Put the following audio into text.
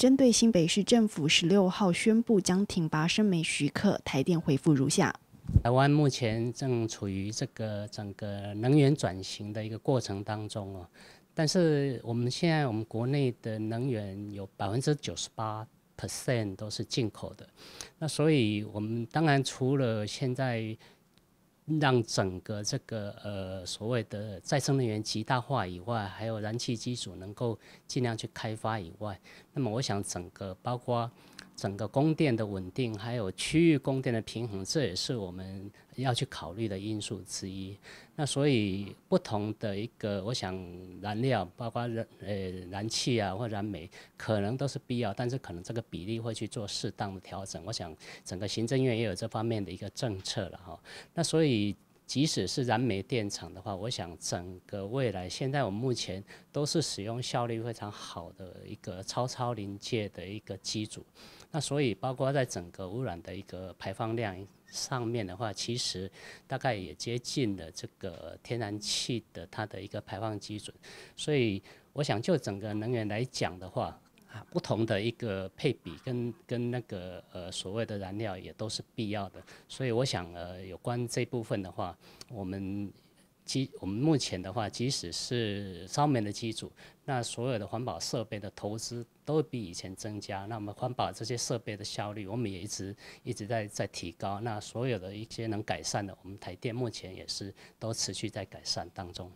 针对新北市政府十六号宣布将停拔升煤许可，台电回复如下：台湾目前正处于这个整个能源转型的一个过程当中哦，但是我们现在我们国内的能源有百分之九十八 percent 都是进口的，那所以我们当然除了现在。让整个这个呃所谓的再生能源极大化以外，还有燃气机组能够尽量去开发以外，那么我想整个包括。整个供电的稳定，还有区域供电的平衡，这也是我们要去考虑的因素之一。那所以不同的一个，我想燃料包括燃呃燃气啊或燃煤，可能都是必要，但是可能这个比例会去做适当的调整。我想整个行政院也有这方面的一个政策了哈。那所以。即使是燃煤电厂的话，我想整个未来现在我们目前都是使用效率非常好的一个超超临界的一个机组，那所以包括在整个污染的一个排放量上面的话，其实大概也接近了这个天然气的它的一个排放基准，所以我想就整个能源来讲的话。啊，不同的一个配比跟跟那个呃所谓的燃料也都是必要的，所以我想呃有关这部分的话，我们机我们目前的话，即使是上面的机组，那所有的环保设备的投资都比以前增加，那么环保这些设备的效率，我们也一直一直在在提高，那所有的一些能改善的，我们台电目前也是都持续在改善当中。